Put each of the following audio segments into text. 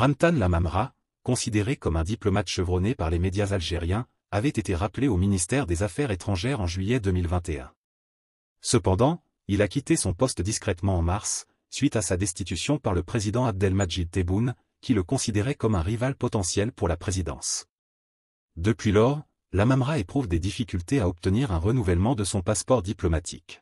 Ramtan Lamamra, considéré comme un diplomate chevronné par les médias algériens, avait été rappelé au ministère des Affaires étrangères en juillet 2021. Cependant, il a quitté son poste discrètement en mars, suite à sa destitution par le président Abdelmajid Tebboune, qui le considérait comme un rival potentiel pour la présidence. Depuis lors, Lamamra éprouve des difficultés à obtenir un renouvellement de son passeport diplomatique.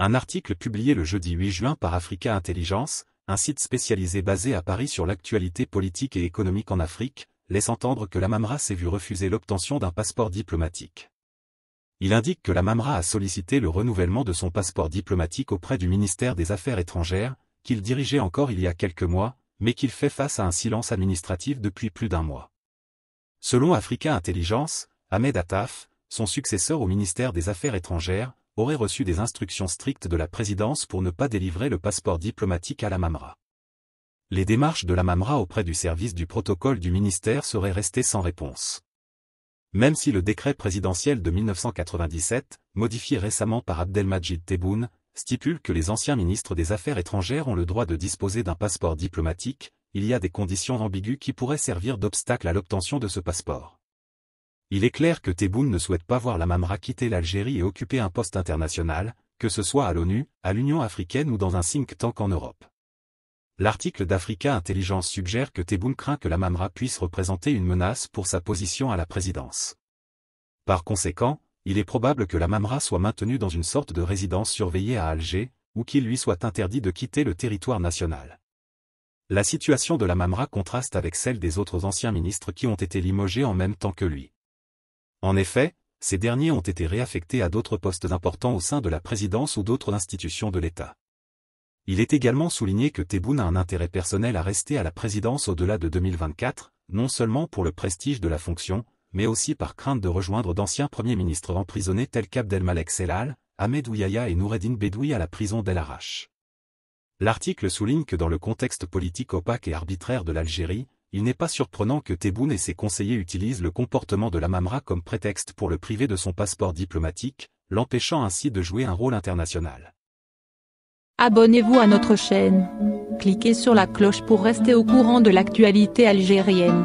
Un article publié le jeudi 8 juin par Africa Intelligence, un site spécialisé basé à Paris sur l'actualité politique et économique en Afrique, laisse entendre que la Mamra s'est vue refuser l'obtention d'un passeport diplomatique. Il indique que la Mamra a sollicité le renouvellement de son passeport diplomatique auprès du ministère des Affaires étrangères, qu'il dirigeait encore il y a quelques mois, mais qu'il fait face à un silence administratif depuis plus d'un mois. Selon Africa Intelligence, Ahmed Attaf, son successeur au ministère des Affaires étrangères, aurait reçu des instructions strictes de la présidence pour ne pas délivrer le passeport diplomatique à la Mamra. Les démarches de la Mamra auprès du service du protocole du ministère seraient restées sans réponse. Même si le décret présidentiel de 1997, modifié récemment par Abdelmajid Tebboune, stipule que les anciens ministres des Affaires étrangères ont le droit de disposer d'un passeport diplomatique, il y a des conditions ambiguës qui pourraient servir d'obstacle à l'obtention de ce passeport. Il est clair que Tebboune ne souhaite pas voir la Mamra quitter l'Algérie et occuper un poste international, que ce soit à l'ONU, à l'Union africaine ou dans un think tank en Europe. L'article d'Africa Intelligence suggère que Tebboune craint que la Mamra puisse représenter une menace pour sa position à la présidence. Par conséquent, il est probable que la Mamra soit maintenue dans une sorte de résidence surveillée à Alger, ou qu'il lui soit interdit de quitter le territoire national. La situation de la Mamra contraste avec celle des autres anciens ministres qui ont été limogés en même temps que lui. En effet, ces derniers ont été réaffectés à d'autres postes importants au sein de la présidence ou d'autres institutions de l'État. Il est également souligné que Tebboune a un intérêt personnel à rester à la présidence au-delà de 2024, non seulement pour le prestige de la fonction, mais aussi par crainte de rejoindre d'anciens premiers ministres emprisonnés tels qu'Abdelmalek Selal, Ahmed Ouyaya et Noureddin Bedoui à la prison d'El Arach. L'article souligne que dans le contexte politique opaque et arbitraire de l'Algérie, il n'est pas surprenant que Tebboune et ses conseillers utilisent le comportement de la Mamra comme prétexte pour le priver de son passeport diplomatique, l'empêchant ainsi de jouer un rôle international. Abonnez-vous à notre chaîne. Cliquez sur la cloche pour rester au courant de l'actualité algérienne.